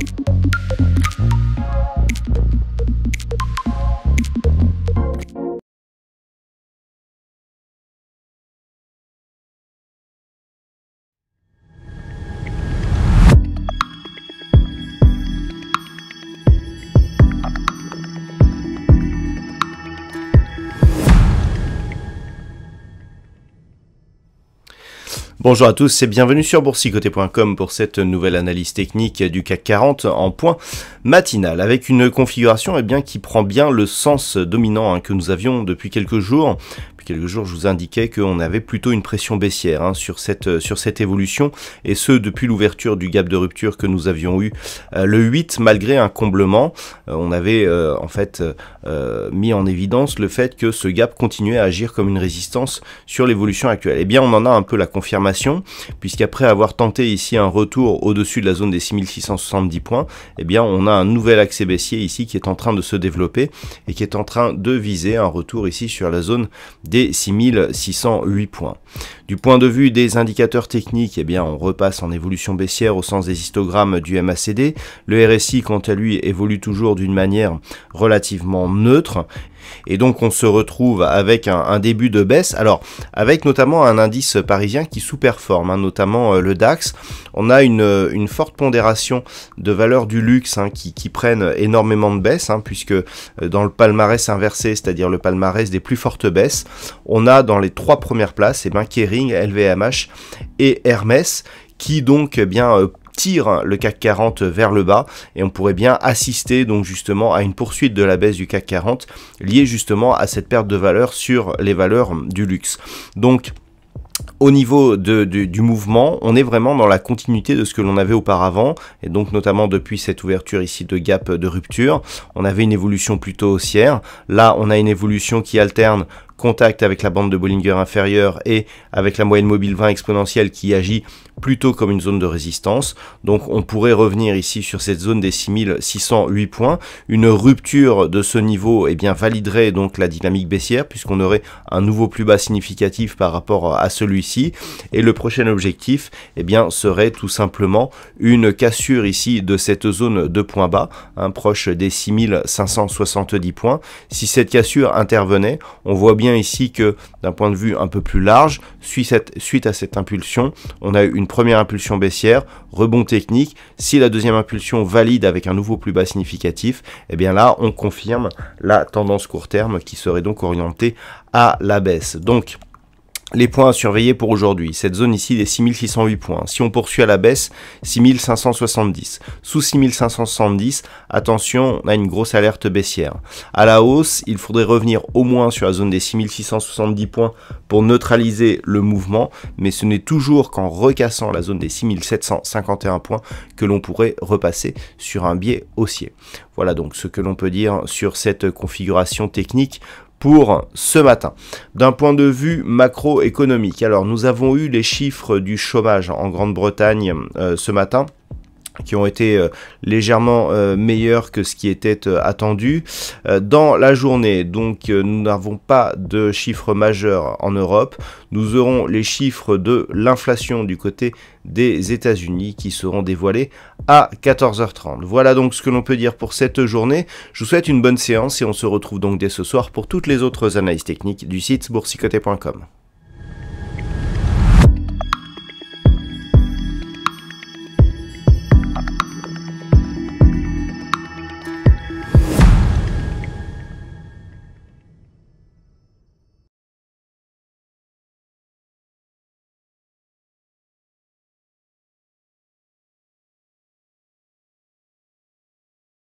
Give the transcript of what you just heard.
Thank you. Bonjour à tous et bienvenue sur boursicoté.com pour cette nouvelle analyse technique du CAC 40 en point matinal avec une configuration eh bien, qui prend bien le sens dominant hein, que nous avions depuis quelques jours quelques jours, je vous indiquais qu'on avait plutôt une pression baissière hein, sur, cette, euh, sur cette évolution, et ce depuis l'ouverture du gap de rupture que nous avions eu euh, le 8, malgré un comblement. Euh, on avait en fait mis en évidence le fait que ce gap continuait à agir comme une résistance sur l'évolution actuelle. Et eh bien, on en a un peu la confirmation, puisqu'après avoir tenté ici un retour au-dessus de la zone des 6670 points, et eh bien, on a un nouvel accès baissier ici qui est en train de se développer et qui est en train de viser un retour ici sur la zone des 6608 points. Du point de vue des indicateurs techniques, eh bien, on repasse en évolution baissière au sens des histogrammes du MACD. Le RSI, quant à lui, évolue toujours d'une manière relativement neutre. Et donc on se retrouve avec un, début de baisse, alors avec notamment un indice parisien qui sous-performe, hein, notamment euh, le DAX. On a euh, une, forte pondération de valeurs du luxe hein, qui, prennent énormément de baisse, hein, puisque euh, dans le palmarès inversé, c'est-à-dire le palmarès des plus fortes baisses, on a dans les trois premières places eh bien Kering, LVMH et Hermès qui donc eh bien tire le CAC 40 vers le bas et on pourrait bien assister donc justement à une poursuite de la baisse du CAC 40 liée justement à cette perte de valeur sur les valeurs du luxe. Donc au niveau du mouvement, on est vraiment dans la continuité de ce que l'on avait auparavant, et donc notamment depuis cette ouverture ici de gap de rupture, on avait une évolution plutôt haussière. Là, on a une évolution qui alterne contact avec la bande de Bollinger inférieure et avec la moyenne mobile 20 exponentielle qui agit plutôt comme une zone de résistance. Donc on pourrait revenir ici sur cette zone des 6608 points. Une rupture de ce niveau eh bien, validerait donc la dynamique baissière puisqu'on aurait un nouveau plus bas significatif par rapport à celui-ci. Et le prochain objectif eh bien, serait tout simplement une cassure ici de cette zone de points bas, hein, proche des 6570 points. Si cette cassure intervenait, on voit bien ici que d'un point de vue un peu plus large, suite, cette, suite à cette impulsion, on a eu une première impulsion baissière, rebond technique. Si la deuxième impulsion valide avec un nouveau plus bas significatif, eh bien là, on confirme la tendance court terme qui serait donc orientée à la baisse. Donc, les points à surveiller pour aujourd'hui. Cette zone ici des 6608 points. Si on poursuit à la baisse, 6570. Sous 6570, attention, on a une grosse alerte baissière. À la hausse, il faudrait revenir au moins sur la zone des 6670 points pour neutraliser le mouvement, mais ce n'est toujours qu'en recassant la zone des 6751 points que l'on pourrait repasser sur un biais haussier. Voilà donc ce que l'on peut dire sur cette configuration technique pour ce matin. D'un point de vue macroéconomique, alors nous avons eu les chiffres du chômage en Grande-Bretagne euh, ce matin qui ont été euh, légèrement euh, meilleurs que ce qui était euh, attendu dans la journée. Donc nous n'avons pas de chiffres majeurs en Europe. Nous aurons les chiffres de l'inflation du côté des États-Unis qui seront dévoilés à 14h30. Voilà donc ce que l'on peut dire pour cette journée. Je vous souhaite une bonne séance et on se retrouve donc dès ce soir pour toutes les autres analyses techniques du site boursicoté.com.